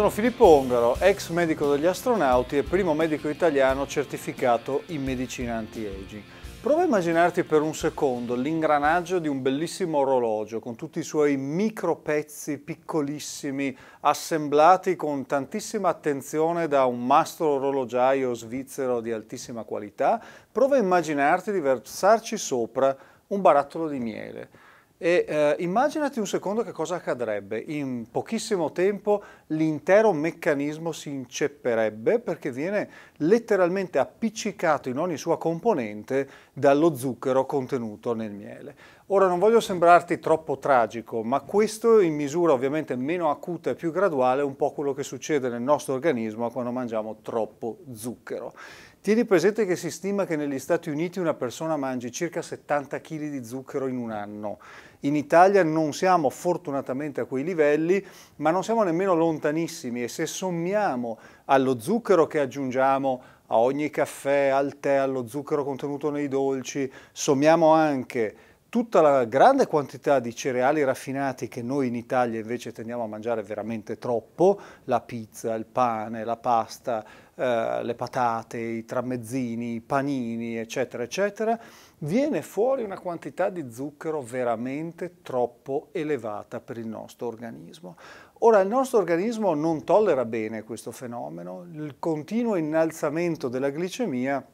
Sono Filippo Ongaro, ex medico degli astronauti e primo medico italiano certificato in medicina anti-aging. Prova a immaginarti per un secondo l'ingranaggio di un bellissimo orologio con tutti i suoi micro pezzi piccolissimi assemblati con tantissima attenzione da un mastro orologiaio svizzero di altissima qualità. Prova a immaginarti di versarci sopra un barattolo di miele. E, eh, immaginati un secondo che cosa accadrebbe. In pochissimo tempo l'intero meccanismo si incepperebbe perché viene letteralmente appiccicato in ogni sua componente dallo zucchero contenuto nel miele. Ora non voglio sembrarti troppo tragico, ma questo in misura ovviamente meno acuta e più graduale è un po' quello che succede nel nostro organismo quando mangiamo troppo zucchero. Tieni presente che si stima che negli Stati Uniti una persona mangi circa 70 kg di zucchero in un anno. In Italia non siamo fortunatamente a quei livelli, ma non siamo nemmeno lontanissimi e se sommiamo allo zucchero che aggiungiamo a ogni caffè, al tè, allo zucchero contenuto nei dolci, sommiamo anche tutta la grande quantità di cereali raffinati che noi in Italia invece tendiamo a mangiare veramente troppo, la pizza, il pane, la pasta, eh, le patate, i tramezzini, i panini, eccetera, eccetera, viene fuori una quantità di zucchero veramente troppo elevata per il nostro organismo. Ora, il nostro organismo non tollera bene questo fenomeno, il continuo innalzamento della glicemia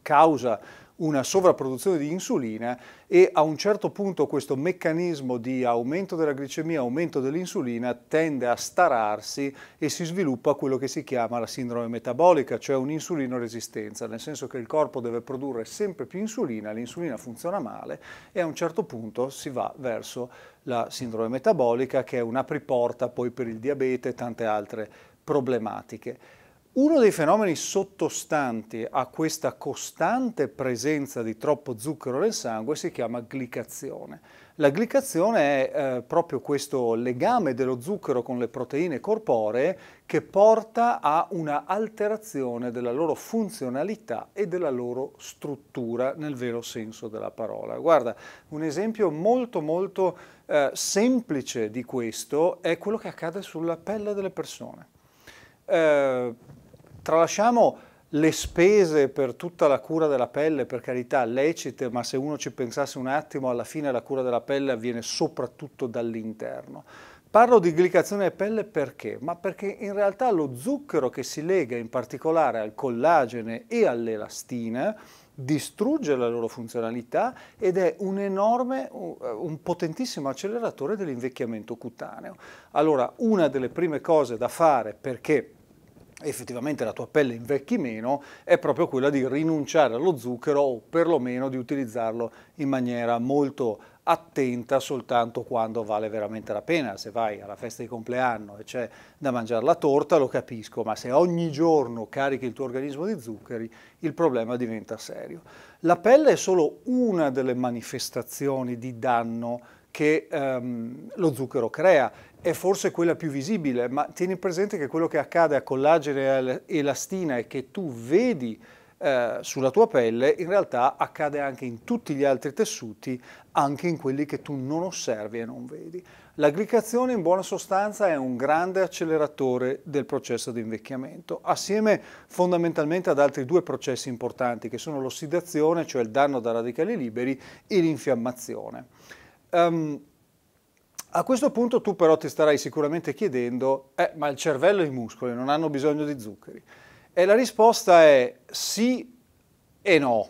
causa una sovrapproduzione di insulina e a un certo punto questo meccanismo di aumento della glicemia, aumento dell'insulina tende a stararsi e si sviluppa quello che si chiama la sindrome metabolica, cioè un'insulino resistenza, nel senso che il corpo deve produrre sempre più insulina, l'insulina funziona male e a un certo punto si va verso la sindrome metabolica che è un'apriporta poi per il diabete e tante altre problematiche. Uno dei fenomeni sottostanti a questa costante presenza di troppo zucchero nel sangue si chiama glicazione. La glicazione è eh, proprio questo legame dello zucchero con le proteine corporee che porta a una alterazione della loro funzionalità e della loro struttura nel vero senso della parola. Guarda, un esempio molto molto eh, semplice di questo è quello che accade sulla pelle delle persone. Eh, Tralasciamo le spese per tutta la cura della pelle, per carità, lecite, ma se uno ci pensasse un attimo, alla fine la cura della pelle avviene soprattutto dall'interno. Parlo di glicazione pelle perché? Ma perché in realtà lo zucchero che si lega in particolare al collagene e all'elastina distrugge la loro funzionalità ed è un enorme, eh, un potentissimo acceleratore dell'invecchiamento cutaneo. Allora, una delle prime cose da fare perché effettivamente la tua pelle invecchi meno, è proprio quella di rinunciare allo zucchero o perlomeno di utilizzarlo in maniera molto attenta soltanto quando vale veramente la pena. Se vai alla festa di compleanno e c'è da mangiare la torta lo capisco, ma se ogni giorno carichi il tuo organismo di zuccheri il problema diventa serio. La pelle è solo una delle manifestazioni di danno che ehm, lo zucchero crea è forse quella più visibile, ma tieni presente che quello che accade a collagene e elastina e che tu vedi eh, sulla tua pelle in realtà accade anche in tutti gli altri tessuti, anche in quelli che tu non osservi e non vedi. L'agricazione in buona sostanza è un grande acceleratore del processo di invecchiamento, assieme fondamentalmente ad altri due processi importanti che sono l'ossidazione, cioè il danno da radicali liberi, e l'infiammazione. Um, a questo punto tu però ti starai sicuramente chiedendo, eh, ma il cervello e i muscoli non hanno bisogno di zuccheri? E la risposta è sì e no,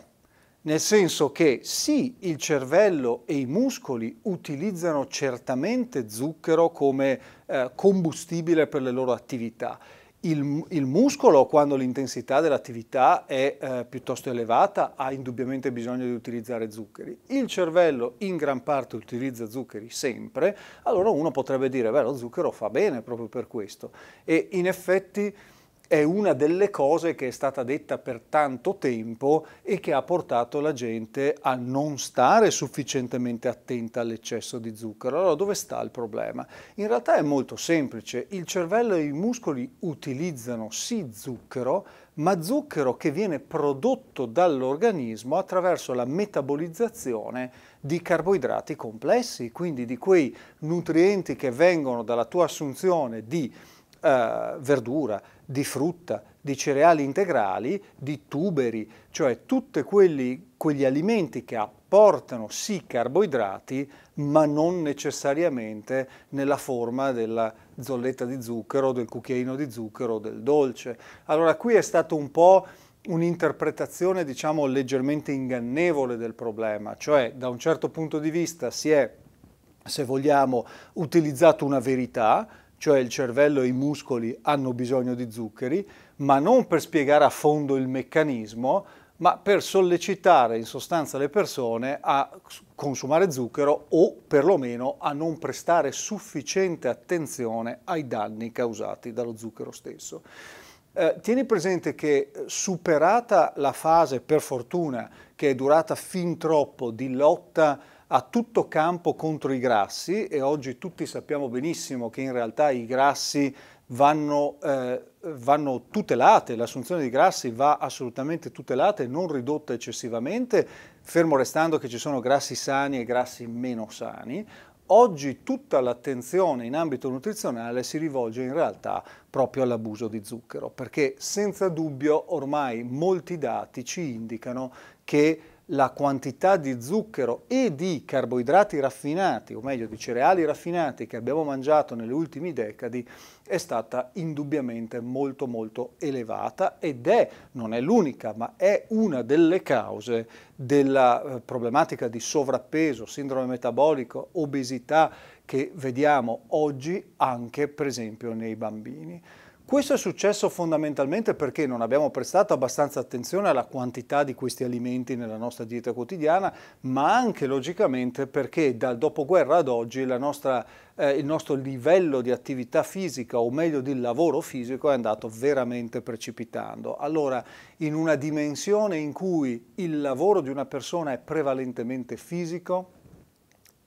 nel senso che sì, il cervello e i muscoli utilizzano certamente zucchero come eh, combustibile per le loro attività il, il, muscolo, quando l'intensità dell'attività è eh, piuttosto elevata, ha indubbiamente bisogno di utilizzare zuccheri. Il cervello in gran parte utilizza zuccheri sempre, allora uno potrebbe dire, beh, lo zucchero fa bene proprio per questo. E in effetti è una delle cose che è stata detta per tanto tempo e che ha portato la gente a non stare sufficientemente attenta all'eccesso di zucchero. Allora dove sta il problema? In realtà è molto semplice, il cervello e i muscoli utilizzano sì zucchero, ma zucchero che viene prodotto dall'organismo attraverso la metabolizzazione di carboidrati complessi, quindi di quei nutrienti che vengono dalla tua assunzione di eh, verdura, di frutta, di cereali integrali, di tuberi, cioè tutti quelli, quegli alimenti che apportano sì carboidrati, ma non necessariamente nella forma della zolletta di zucchero, del cucchiaino di zucchero, del dolce. Allora qui è stato un po' un'interpretazione diciamo leggermente ingannevole del problema, cioè da un certo punto di vista si è, se vogliamo, utilizzato una verità, cioè il cervello e i muscoli hanno bisogno di zuccheri, ma non per spiegare a fondo il meccanismo, ma per sollecitare in sostanza le persone a consumare zucchero o perlomeno a non prestare sufficiente attenzione ai danni causati dallo zucchero stesso. Eh, tieni presente che eh, superata la fase, per fortuna, che è durata fin troppo di lotta a tutto campo contro i grassi e oggi tutti sappiamo benissimo che in realtà i grassi vanno, eh, vanno tutelate, l'assunzione di grassi va assolutamente tutelata e non ridotta eccessivamente, fermo restando che ci sono grassi sani e grassi meno sani. Oggi tutta l'attenzione in ambito nutrizionale si rivolge in realtà proprio all'abuso di zucchero, perché senza dubbio ormai molti dati ci indicano che la quantità di zucchero e di carboidrati raffinati, o meglio di cereali raffinati che abbiamo mangiato nelle ultime decadi è stata indubbiamente molto molto elevata ed è, non è l'unica, ma è una delle cause della eh, problematica di sovrappeso, sindrome metabolico, obesità che vediamo oggi anche per esempio nei bambini. Questo è successo fondamentalmente perché non abbiamo prestato abbastanza attenzione alla quantità di questi alimenti nella nostra dieta quotidiana, ma anche logicamente perché dal dopoguerra ad oggi nostra, eh, il nostro livello di attività fisica, o meglio di lavoro fisico, è andato veramente precipitando. Allora, in una dimensione in cui il lavoro di una persona è prevalentemente fisico,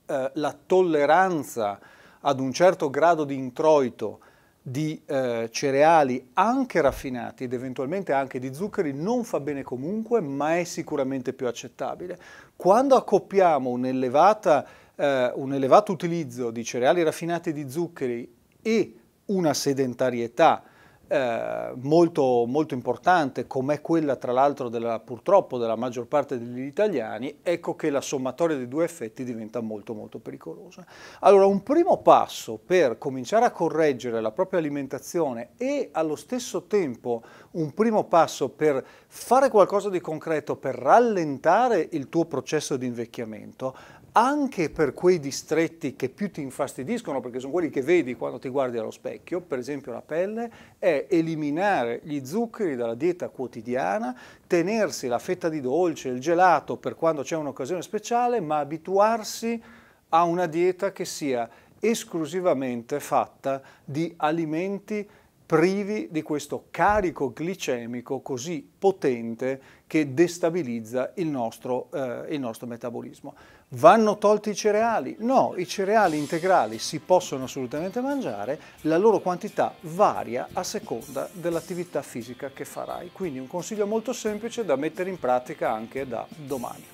eh, la tolleranza ad un certo grado di introito, di eh, cereali anche raffinati ed eventualmente anche di zuccheri non fa bene comunque, ma è sicuramente più accettabile. Quando accoppiamo un, eh, un elevato utilizzo di cereali raffinati e di zuccheri e una sedentarietà eh, molto, molto importante, come quella tra l'altro purtroppo della maggior parte degli italiani, ecco che la sommatoria dei due effetti diventa molto molto pericolosa. Allora un primo passo per cominciare a correggere la propria alimentazione e allo stesso tempo un primo passo per fare qualcosa di concreto per rallentare il tuo processo di invecchiamento anche per quei distretti che più ti infastidiscono, perché sono quelli che vedi quando ti guardi allo specchio, per esempio la pelle, è eliminare gli zuccheri dalla dieta quotidiana, tenersi la fetta di dolce, il gelato per quando c'è un'occasione speciale, ma abituarsi a una dieta che sia esclusivamente fatta di alimenti privi di questo carico glicemico così potente che destabilizza il nostro, eh, il nostro, metabolismo. Vanno tolti i cereali? No, i cereali integrali si possono assolutamente mangiare, la loro quantità varia a seconda dell'attività fisica che farai. Quindi un consiglio molto semplice da mettere in pratica anche da domani.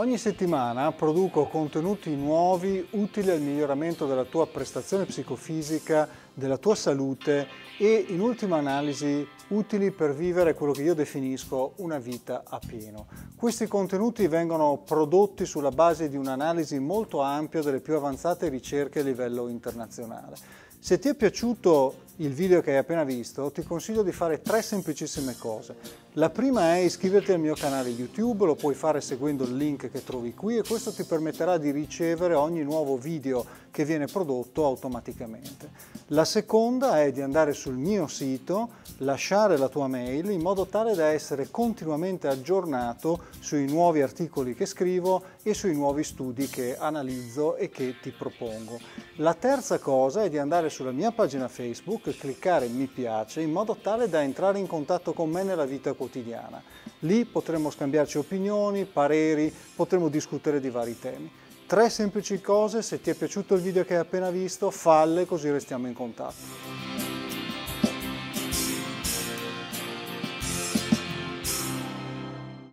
Ogni settimana produco contenuti nuovi utili al miglioramento della tua prestazione psicofisica, della tua salute e in ultima analisi utili per vivere quello che io definisco una vita a pieno. Questi contenuti vengono prodotti sulla base di un'analisi molto ampia delle più avanzate ricerche a livello internazionale. Se ti è piaciuto il video che hai appena visto, ti consiglio di fare tre semplicissime cose. La prima è iscriverti al mio canale YouTube, lo puoi fare seguendo il link che trovi qui e questo ti permetterà di ricevere ogni nuovo video che viene prodotto automaticamente. La seconda è di andare sul mio sito, lasciare la tua mail in modo tale da essere continuamente aggiornato sui nuovi articoli che scrivo e sui nuovi studi che analizzo e che ti propongo. La terza cosa è di andare sulla mia pagina Facebook e cliccare mi piace in modo tale da entrare in contatto con me nella vita quotidiana. Lì potremo scambiarci opinioni, pareri, potremo discutere di vari temi. Tre semplici cose, se ti è piaciuto il video che hai appena visto, falle così restiamo in contatto.